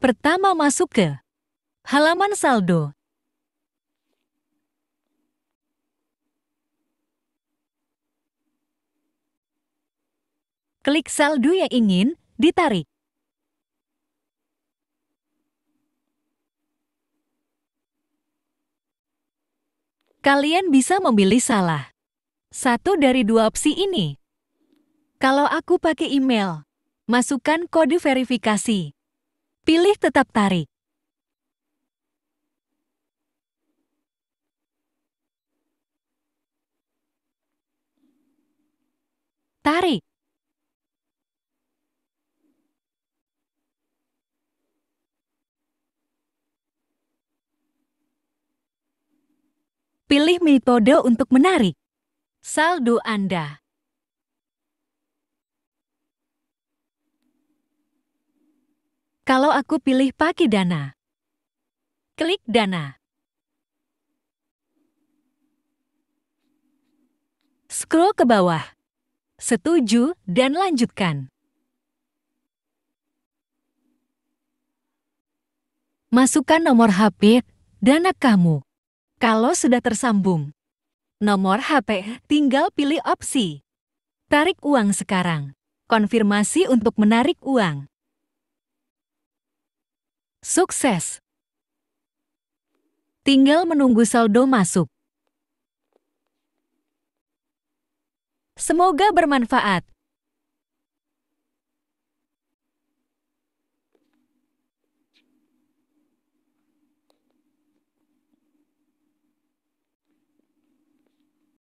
Pertama masuk ke halaman saldo. Klik saldo yang ingin ditarik. Kalian bisa memilih salah. Satu dari dua opsi ini. Kalau aku pakai email, masukkan kode verifikasi. Pilih tetap tarik. Tarik. Pilih metode untuk menarik. Saldo Anda Kalau aku pilih pakai dana. Klik dana. Scroll ke bawah. Setuju dan lanjutkan. Masukkan nomor HP dana kamu. Kalau sudah tersambung, nomor HP tinggal pilih opsi. Tarik uang sekarang. Konfirmasi untuk menarik uang. Sukses! Tinggal menunggu saldo masuk. Semoga bermanfaat.